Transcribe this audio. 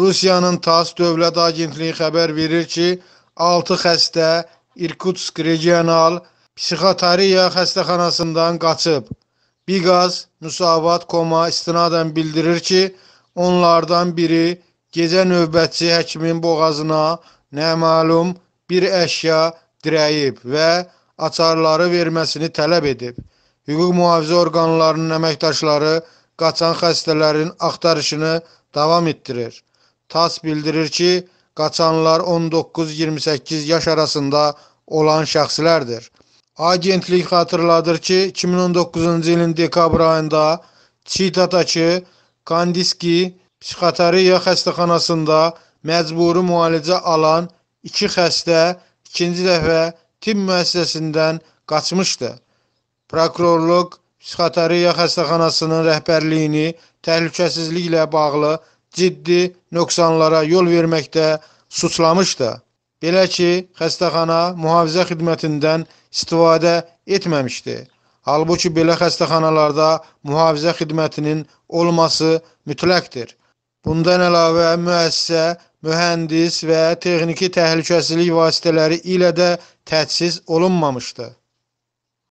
Rusiyanın TASS Dövlət Agentliyi xəbər verir ki, 6 xəstə İrkutsk regional psixiatriya xəstəxanasından qaçıb. Biqaz Müsavat Koma istinadən bildirir ki, onlardan biri gecə növbətçi həkimin boğazına nəməlum bir əşya dirəyib və açarları verməsini tələb edib. Hüquq mühafizə orqanlarının əməkdaşları qaçan xəstələrin axtarışını davam etdirir. TASS bildirir ki, qaçanlar 19-28 yaş arasında olan şəxslərdir. Agentlik xatırladır ki, 2019-cu ilin dekabr ayında Çitadakı Kandiski psixoterapiya xəstəxanasında məcburi müalicə alan iki xəstə ikinci dəfə tibb müəssisəsindən qaçmışdı. Prokurorluq psixoterapiya xəstəxanasının rəhbərliyini təhlükəsizliklə bağlı ciddi nöqsanlara yol verməkdə suçlamış da. Belə ki, xəstəxana mühafizə xidmətindən istifadə etməmişdi. Halbuki belə xəstəxanalarda mühafizə xidmətinin olması mütləqdir. Bundan əlavə müəssisə mühəndis və texniki təhlükəsizlik vasitələri ilə də təchiz olunmamışdı.